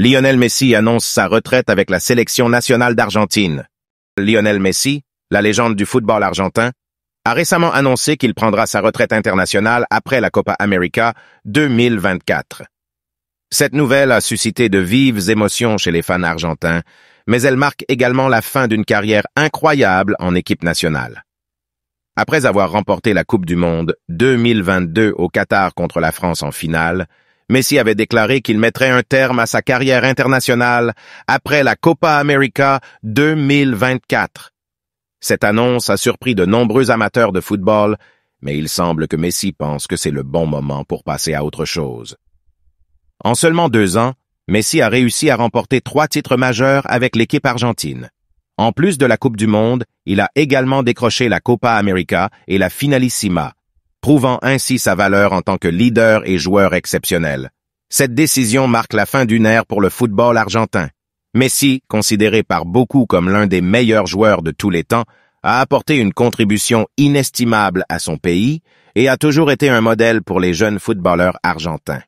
Lionel Messi annonce sa retraite avec la sélection nationale d'Argentine. Lionel Messi, la légende du football argentin, a récemment annoncé qu'il prendra sa retraite internationale après la Copa América 2024. Cette nouvelle a suscité de vives émotions chez les fans argentins, mais elle marque également la fin d'une carrière incroyable en équipe nationale. Après avoir remporté la Coupe du Monde 2022 au Qatar contre la France en finale, Messi avait déclaré qu'il mettrait un terme à sa carrière internationale après la Copa América 2024. Cette annonce a surpris de nombreux amateurs de football, mais il semble que Messi pense que c'est le bon moment pour passer à autre chose. En seulement deux ans, Messi a réussi à remporter trois titres majeurs avec l'équipe argentine. En plus de la Coupe du Monde, il a également décroché la Copa América et la Finalissima, prouvant ainsi sa valeur en tant que leader et joueur exceptionnel. Cette décision marque la fin d'une ère pour le football argentin. Messi, considéré par beaucoup comme l'un des meilleurs joueurs de tous les temps, a apporté une contribution inestimable à son pays et a toujours été un modèle pour les jeunes footballeurs argentins.